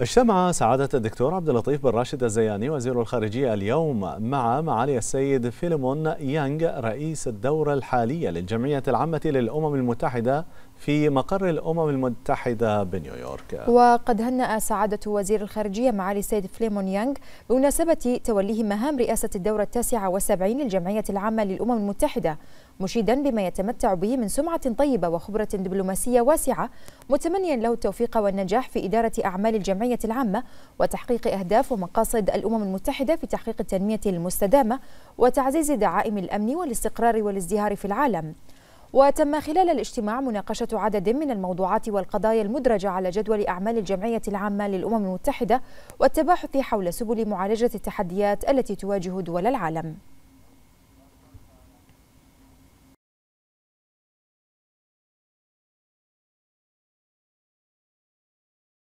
اجتمع سعادة الدكتور عبد اللطيف بن راشد الزياني وزير الخارجية اليوم مع معالي السيد فيلمون يانغ رئيس الدورة الحالية للجمعية العامة للأمم المتحدة في مقر الأمم المتحدة بنيويورك وقد هنأ سعادة وزير الخارجية معالي السيد فليمون يانغ بمناسبة توليه مهام رئاسة الدورة التاسعة والسبعين للجمعية العامة للأمم المتحدة مشيدا بما يتمتع به من سمعة طيبة وخبرة دبلوماسية واسعة متمنيا له التوفيق والنجاح في إدارة أعمال الجمعية العامة وتحقيق أهداف ومقاصد الأمم المتحدة في تحقيق التنمية المستدامة وتعزيز دعائم الأمن والاستقرار والازدهار في العالم وتم خلال الاجتماع مناقشة عدد من الموضوعات والقضايا المدرجة على جدول أعمال الجمعية العامة للأمم المتحدة والتباحث حول سبل معالجة التحديات التي تواجه دول العالم